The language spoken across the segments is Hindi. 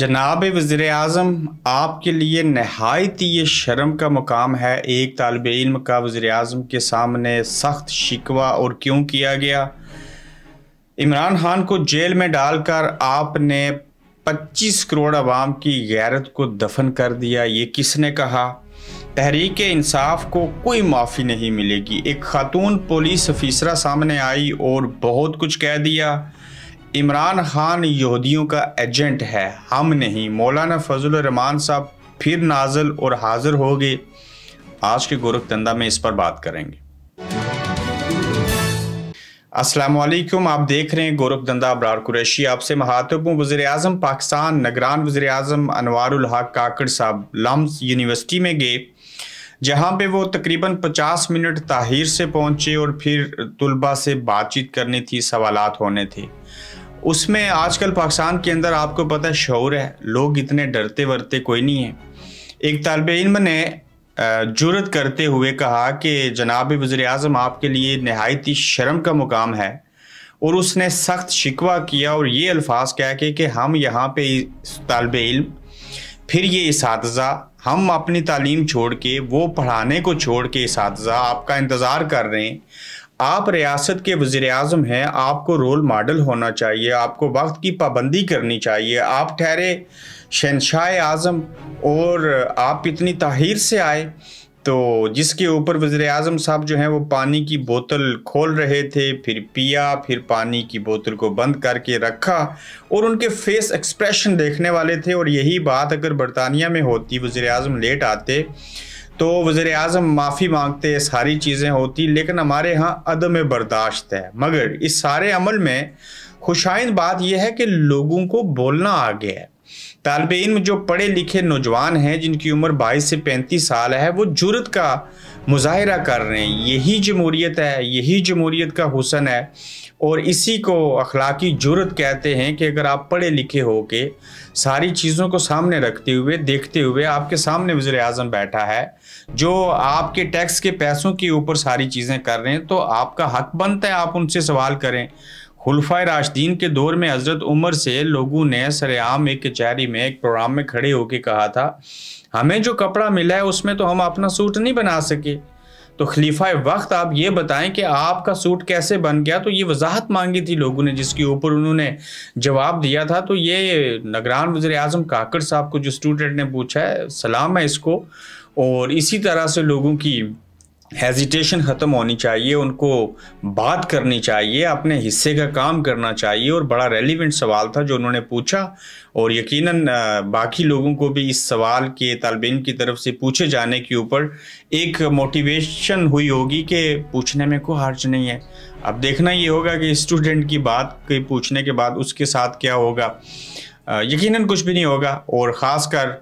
जनाब वज़र अजम आपके लिए नहायत ये शर्म का मुकाम है एक तलब इल्म का वज़र अजम के सामने सख्त शिकवा और क्यों किया गया इमरान खान को जेल में डालकर आपने 25 करोड़ आवाम की गैरत को दफन कर दिया ये किसने कहा तहरीक इंसाफ को कोई माफ़ी नहीं मिलेगी एक खातून पुलिस अफीसरा सामने आई और बहुत कुछ कह दिया इमरान खान यहूदियों का एजेंट है हम नहीं मौलाना फजल रमान साहब फिर नाजल और हाजिर हो गए आज के गोरख तंदा में इस पर बात करेंगे असलम आप देख रहे हैं गोरख दंदा अबरार कुरैशी आपसे महातब हूँ वज़ी अजम पाकिस्तान नगरान वज़ी अजम अनवारुल हक काकड़ साहब लम्स यूनिवर्सिटी में गए जहाँ पे वो तकरीबन 50 मिनट ताहिर से पहुँचे और फिर तलबा से बातचीत करनी थी सवालत होने थे उसमें आजकल पाकिस्तान के अंदर आपको पता है शौर है लोग इतने डरते वरते कोई नहीं है एक तलब इम ने जुरत करते हुए कहा कि जनाब वज़र अजम आपके लिए नहायत ही शर्म का मुकाम है और उसने सख्त शिकवा किया और ये अल्फाज कह के कि हम यहाँ पे तलब इल्म फिर ये इस हम अपनी तालीम छोड़ के वो पढ़ाने को छोड़ के इस आपका इंतज़ार कर रहे हैं आप रियासत के वजीर अजम हैं आपको रोल मॉडल होना चाहिए आपको वक्त की पाबंदी करनी चाहिए आप ठहरे शहनशाह आज़म और आप इतनी ताहिर से आए तो जिसके ऊपर वजे अजम साहब जो हैं वो पानी की बोतल खोल रहे थे फिर पिया फिर पानी की बोतल को बंद करके रखा और उनके फेस एक्सप्रेशन देखने वाले थे और यही बात अगर बरतानिया में होती वज़ी अजम लेट आते तो वज़र अजम माफ़ी मांगते सारी चीज़ें होती लेकिन हमारे यहाँ अदम बर्दाश्त है मगर इस सारे अमल में खुशाइंद बात यह है कि लोगों को बोलना आ गया है तालब इन जो पढ़े लिखे नौजवान हैं जिनकी उम्र बाईस से पैंतीस साल है वो जुरत का मुजाहरा कर रहे हैं यही जमहूरीत है यही जमहूरीत का हुसन है और इसी को अखलाकी जरूरत कहते हैं कि अगर आप पढ़े लिखे हो के सारी चीज़ों को सामने रखते हुए देखते हुए आपके सामने वज़र अजम बैठा है जो आपके टैक्स के पैसों के ऊपर सारी चीज़ें कर रहे हैं तो आपका हक बनता है आप उनसे सवाल करें हल्फा राशदीन के दौर में हज़रत उमर से लोगों ने सरेआम एक कचहरी में एक प्रोग्राम में खड़े होकर कहा था हमें जो कपड़ा मिला है उसमें तो हम अपना सूट नहीं बना सके तो खलीफा वक्त आप ये बताएं कि आपका सूट कैसे बन गया तो ये वजाहत मांगी थी लोगों ने जिसके ऊपर उन्होंने जवाब दिया था तो ये नगरान वजर अजम काकड़ साहब को जो स्टूडेंट ने पूछा है सलाम है इसको और इसी तरह से लोगों की हेजिटेशन ख़त्म होनी चाहिए उनको बात करनी चाहिए अपने हिस्से का काम करना चाहिए और बड़ा रेलिवेंट सवाल था जो उन्होंने पूछा और यकीनन बाकी लोगों को भी इस सवाल के तलब की तरफ से पूछे जाने के ऊपर एक मोटिवेशन हुई होगी कि पूछने में कोई हर्ज नहीं है अब देखना ये होगा कि स्टूडेंट की बात के पूछने के बाद उसके साथ क्या होगा यकीन कुछ भी नहीं होगा और ख़ासकर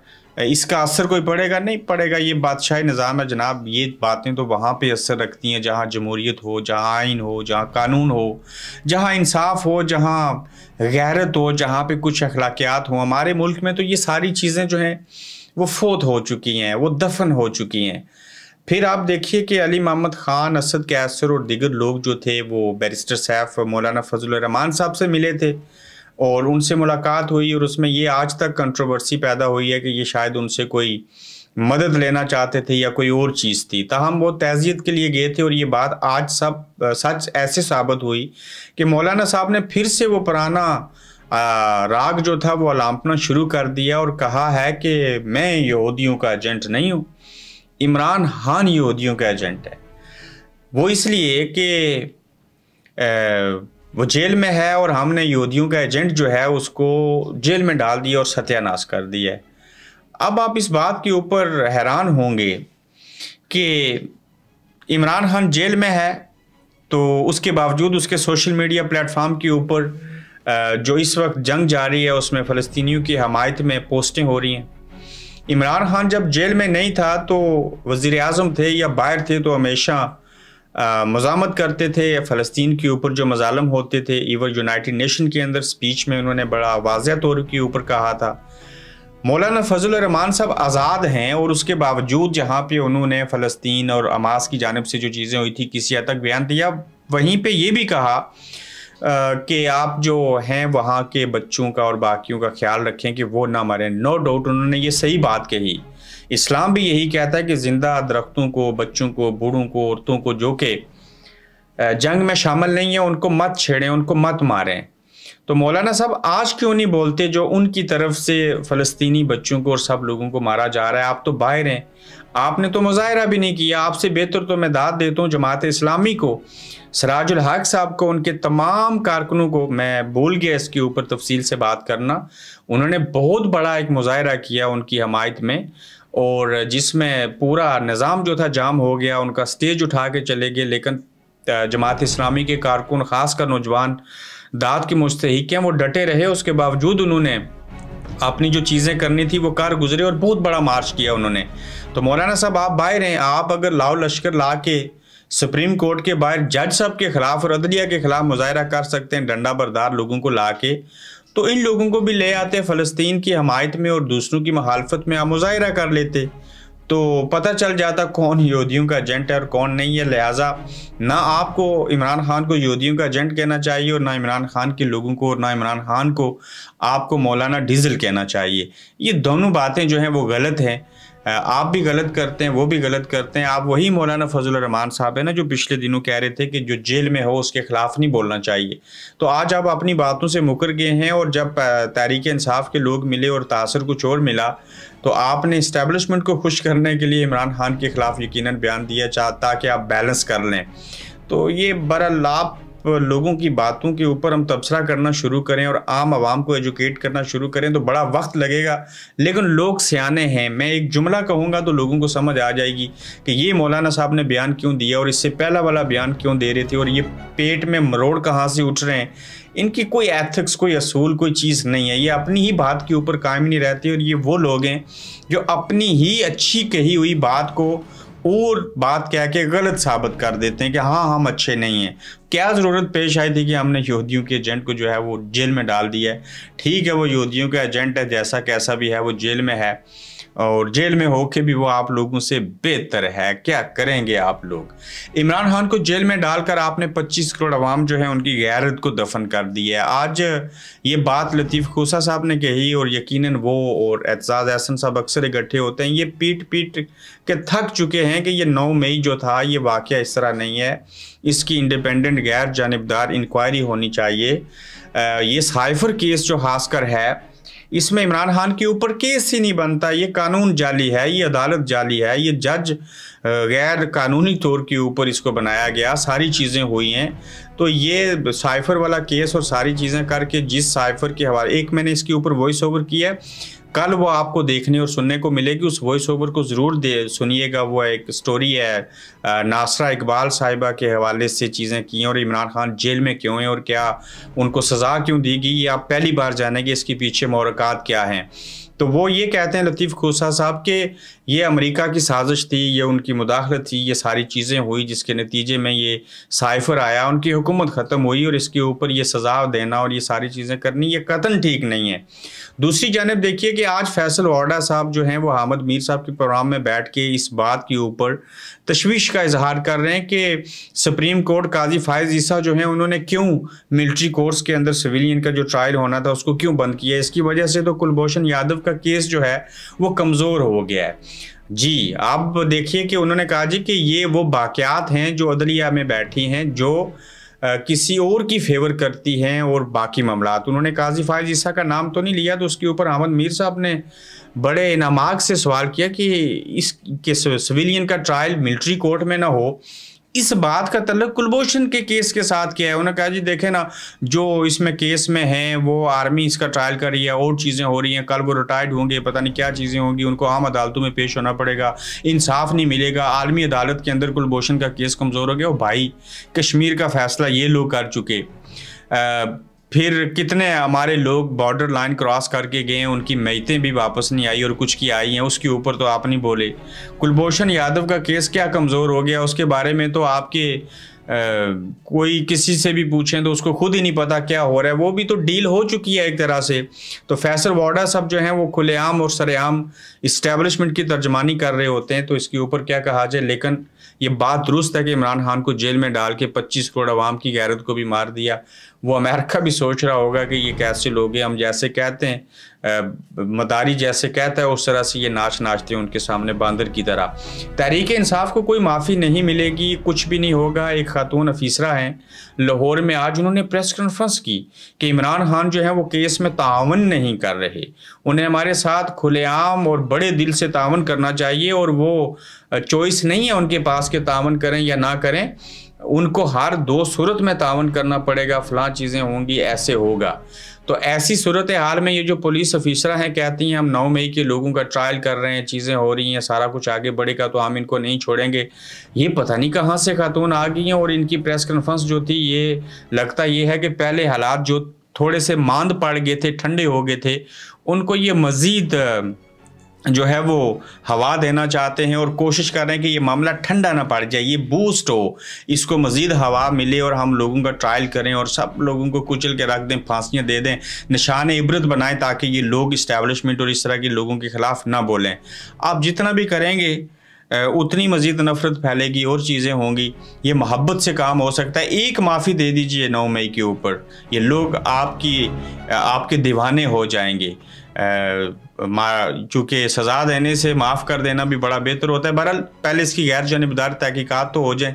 इसका असर कोई पड़ेगा नहीं पड़ेगा ये बादशाही निज़ाम है जनाब ये बातें तो वहाँ पे असर रखती हैं जहाँ जमहूरीत हो जहाँ आइन हो जहाँ कानून हो जहाँ इंसाफ हो जहाँ गैरत हो जहाँ पे कुछ अखलाकियात हो हमारे मुल्क में तो ये सारी चीज़ें जो हैं वो फोत हो चुकी हैं वो दफन हो चुकी हैं फिर आप देखिए कि अली मोहम्मद ख़ान असद कैसर और दिगर लोग जो थे वो बैरिस्टर सैफ मौलाना फजल रहमान साहब से मिले थे और उनसे मुलाकात हुई और उसमें ये आज तक कंट्रोवर्सी पैदा हुई है कि ये शायद उनसे कोई मदद लेना चाहते थे या कोई और चीज़ थी ताहम वो तहजीत के लिए गए थे और ये बात आज सब सच ऐसे साबित हुई कि मौलाना साहब ने फिर से वो पुराना राग जो था वो अलापना शुरू कर दिया और कहा है कि मैं यहूदियों का एजेंट नहीं हूँ इमरान खान यहूदियों का एजेंट है वो इसलिए कि वो जेल में है और हमने यहूदियों का एजेंट जो है उसको जेल में डाल दिया और सत्यानाश कर दिया है अब आप इस बात के ऊपर हैरान होंगे कि इमरान खान जेल में है तो उसके बावजूद उसके सोशल मीडिया प्लेटफॉर्म के ऊपर जो इस वक्त जंग जारी है उसमें फ़लस्तियों की हमायत में पोस्टें हो रही हैं इमरान खान जब जेल में नहीं था तो वज़ी अजम थे या बाहर थे तो हमेशा मजामत करते थे फ़लस्तीन के ऊपर जो मजालम होते थे इवन यूनाइटेड नेशन के अंदर स्पीच में उन्होंने बड़ा वाजह तौर के ऊपर कहा था मौलाना फजल रमान साहब आज़ाद हैं और उसके बावजूद जहाँ पे उन्होंने फ़लस्तीन और अमास की जानब से जो चीज़ें हुई थी किसी हद तक बयान दिया वहीं पे ये भी कहा कि आप जो हैं वहाँ के बच्चों का और बाकियों का ख्याल रखें कि वो ना मरें नो डाउट उन्होंने ये सही बात कही इस्लाम भी यही कहता है कि ज़िंदा दरख्तों को बच्चों को बूढ़ों को औरतों को जो कि जंग में शामिल नहीं है उनको मत छेड़ें उनको मत मारें तो मौलाना साहब आज क्यों नहीं बोलते जो उनकी तरफ से फ़लस्तीनी बच्चों को और सब लोगों को मारा जा रहा है आप तो बाहर हैं आपने तो मुजाहरा भी नहीं किया आपसे बेहतर तो मैं दाद देता हूँ जमात इस्लामी को सराजुल हक साहब को उनके तमाम कारकुनों को मैं भूल गया इसके ऊपर तफसील से बात करना उन्होंने बहुत बड़ा एक मुजाहरा किया उनकी हमायत में और जिसमें पूरा निज़ाम जो था जाम हो गया उनका स्टेज उठा के चले गए लेकिन जमात इस्लामी के कारकुन खासकर नौजवान दाद के मुस्तक हैं वो डटे रहे उसके बावजूद उन्होंने अपनी जो चीज़ें करनी थी वो कार गुजरे और बहुत बड़ा मार्च किया उन्होंने तो मौलाना साहब आप बाहर हैं आप अगर लाओ लश्कर ला के सुप्रीम कोर्ट के बाहर जज साहब के खिलाफ और अदलिया के खिलाफ मुजाहरा कर सकते हैं डंडा बरदार लोगों को ला के तो इन लोगों को भी ले आते फ़लस्तीन की हमायत में और दूसरों की मुखालफत में मुजाहरा कर लेते तो पता चल जाता कौन यहूदियों का एजेंट है और कौन नहीं है लिहाजा ना आपको इमरान खान को यहूदियों का एजेंट कहना चाहिए और ना इमरान खान के लोगों को और ना इमरान खान को आपको मौलाना डीजल कहना चाहिए ये दोनों बातें जो हैं वो गलत हैं आप भी गलत करते हैं वो भी गलत करते हैं आप वही मौलाना फजल रहमान साहब है ना जो पिछले दिनों कह रहे थे कि जो जेल में हो उसके खिलाफ नहीं बोलना चाहिए तो आज आप अपनी बातों से मुकर गए हैं और जब तहरीक इंसाफ के लोग मिले और तासर कुछ और मिला तो आपने इस्टेबलिशमेंट को खुश करने के लिए इमरान खान के खिलाफ यकीन बयान दिया चाह ताकि आप बैलेंस कर लें तो ये बड़ा लाभ लोगों की बातों के ऊपर हम तबसरा करना शुरू करें और आम आवाम को एजुकेट करना शुरू करें तो बड़ा वक्त लगेगा लेकिन लोग सियाने हैं मैं एक जुमला कहूँगा तो लोगों को समझ आ जाएगी कि ये मौलाना साहब ने बयान क्यों दिया और इससे पहला वाला बयान क्यों दे रहे थे और ये पेट में मरोड़ कहाँ से उठ रहे हैं इनकी कोई एथिक्स कोई असूल कोई चीज़ नहीं है ये अपनी ही बात के ऊपर कायम नहीं रहती और ये वो लोग हैं जो अपनी ही अच्छी कही हुई बात को और बात कह के गलत साबित कर देते हैं कि हाँ हम अच्छे नहीं हैं क्या ज़रूरत पेश आई थी कि हमने यहूदियों के एजेंट को जो है वो जेल में डाल दिया है ठीक है वो यहूदियों का एजेंट है जैसा कैसा भी है वो जेल में है और जेल में होके भी वो आप लोगों से बेहतर है क्या करेंगे आप लोग इमरान खान को जेल में डालकर आपने 25 करोड़ अवाम जो है उनकी गैरत को दफन कर दी है आज ये बात लतीफ़ खोसा साहब ने कही और यकीनन वो और एतजाज़ एहसन साहब अक्सर इकट्ठे होते हैं ये पीट पीट के थक चुके हैं कि ये नौ मई जो था ये वाक़ इस तरह नहीं है इसकी इंडिपेंडेंट गैर जानबदार इंक्वायरी होनी चाहिए ये साइफर केस जो हास्कर है इसमें इमरान खान के ऊपर केस ही नहीं बनता ये कानून जाली है ये अदालत जाली है ये जज गैर कानूनी तौर के ऊपर इसको बनाया गया सारी चीज़ें हुई हैं तो ये साइफर वाला केस और सारी चीज़ें करके जिस साइफर के हवाले एक मैंने इसके ऊपर वॉइस ओवर किया है कल वो आपको देखने और सुनने को मिलेगी उस वॉइस ओवर को ज़रूर दे सुनिएगा वो एक स्टोरी है नासरा इकबाल साहिबा के हवाले से चीज़ें की हैं और इमरान खान जेल में क्यों हैं और क्या उनको सज़ा क्यों दी गई आप पहली बार जानेंगे इसके पीछे मौरक़ात क्या हैं तो वो ये कहते हैं लतीफ़ खोसा साहब के ये अमेरिका की साजिश थी ये उनकी मुदाखलत थी ये सारी चीज़ें हुई जिसके नतीजे में ये साइफर आया उनकी हुकूमत ख़त्म हुई और इसके ऊपर ये सजा देना और ये सारी चीज़ें करनी ये कतन ठीक नहीं है दूसरी जानब देखिए कि आज फैसल वाडा साहब जो हैं वो हामद मीर साहब के प्रोग्राम में बैठ के इस बात के ऊपर तशवीश का इजहार कर रहे हैं कि सुप्रीम कोर्ट काजी फायज ईसा जो हैं उन्होंने क्यों मिल्ट्री कोर्स के अंदर सिविलियन का जो ट्रायल होना था उसको क्यों बंद किया इसकी वजह से तो कुलभूषण यादव का केस जो है वो कमज़ोर हो गया है जी आप देखिए कि उन्होंने कहा जी कि ये वो बाक़ियात हैं जो अदलिया में बैठी हैं जो आ, किसी और की फेवर करती हैं और बाकी मामला उन्होंने काजी फायज ईसा का नाम तो नहीं लिया तो उसके ऊपर अहमद मीर साहब ने बड़े इनामाग से सवाल किया कि इस के सिविलियन का ट्रायल मिलिट्री कोर्ट में ना हो इस बात का तलक कुलभूषण के केस के साथ किया है उन्होंने कहा जी देखे ना जो इसमें केस में हैं वो आर्मी इसका ट्रायल कर रही है और चीज़ें हो रही हैं कल वो रिटायर्ड होंगे पता नहीं क्या चीज़ें होंगी उनको आम अदालतों में पेश होना पड़ेगा इंसाफ नहीं मिलेगा आलमी अदालत के अंदर कुलभूषण का केस कमज़ोर हो गया और भाई कश्मीर का फैसला ये लोग कर चुके आ, फिर कितने हमारे लोग बॉर्डर लाइन क्रॉस करके गए उनकी मैतें भी वापस नहीं आई और कुछ की आई हैं उसके ऊपर तो आप नहीं बोले कुलभूषण यादव का केस क्या कमज़ोर हो गया उसके बारे में तो आपके कोई किसी से भी पूछें तो उसको खुद ही नहीं पता क्या हो रहा है वो भी तो डील हो चुकी है एक तरह से तो फैसल वाडा सब जो हैं वो खुलेआम और सरेआम इस्टेबलिशमेंट की तर्जमानी कर रहे होते हैं तो इसके ऊपर क्या कहा जाए लेकिन ये बात दुरुस्त है कि इमरान खान को जेल में डाल के पच्चीस करोड़ अवाम की गैरत को भी मार दिया वो अमेरिका भी सोच रहा होगा कि ये कैसे लोग हैं हम जैसे कहते हैं मदारी जैसे कहता है उस तरह से ये नाच नाचते हैं उनके सामने बंदर की तरह तहरीक इंसाफ को कोई माफ़ी नहीं मिलेगी कुछ भी नहीं होगा एक खातून अफीसरा हैं लाहौर में आज उन्होंने प्रेस कॉन्फ्रेंस की कि इमरान खान जो है वो केस में तावन नहीं कर रहे उन्हें हमारे साथ खुलेआम और बड़े दिल से तावन करना चाहिए और वो चॉइस नहीं है उनके पास के तावन करें या ना करें उनको हर दो सूरत में तावन करना पड़ेगा फलां चीज़ें होंगी ऐसे होगा तो ऐसी सूरत हाल में ये जो पुलिस अफिसर हैं कहती हैं हम नौ मई के लोगों का ट्रायल कर रहे हैं चीज़ें हो रही हैं सारा कुछ आगे बढ़ेगा तो हम इनको नहीं छोड़ेंगे ये पता नहीं कहाँ से खातून आ गई हैं और इनकी प्रेस कॉन्फ्रेंस जो थी ये लगता ये है कि पहले हालात जो थोड़े से मांद पड़ गए थे ठंडे हो गए थे उनको ये मज़ीद जो है वो हवा देना चाहते हैं और कोशिश कर रहे हैं कि ये मामला ठंडा ना पड़ जाए ये बूस्ट हो इसको मज़ीद हवा मिले और हम लोगों का ट्रायल करें और सब लोगों को कुचल के रख दें फांसियाँ दे दें निशान इबरत बनाएं ताकि ये लोग इस्टेबलिशमेंट और इस तरह के लोगों के ख़िलाफ़ ना बोलें आप जितना भी करेंगे उतनी मज़ीद नफ़रत फैलेगी और चीज़ें होंगी ये मोहब्बत से काम हो सकता है एक माफ़ी दे दीजिए नौ मई के ऊपर ये लोग आपकी आपके दीवाने हो जाएंगे चूँकि सज़ा देने से माफ़ कर देना भी बड़ा बेहतर होता है बहरहाल पहले इसकी गैर जानबदार तहकीक़ात तो हो जाए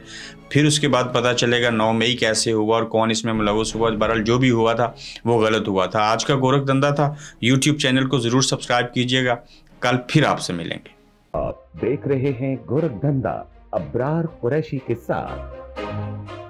फिर उसके बाद पता चलेगा नौ मई कैसे हुआ और कौन इसमें मुलवस हुआ बहरहाल जो भी हुआ था वो गलत हुआ था आज का गोरख धंधा था यूट्यूब चैनल को ज़रूर सब्सक्राइब कीजिएगा कल फिर आपसे मिलेंगे आप देख रहे हैं गोरख धंधा अब्रार कुरैशी के साथ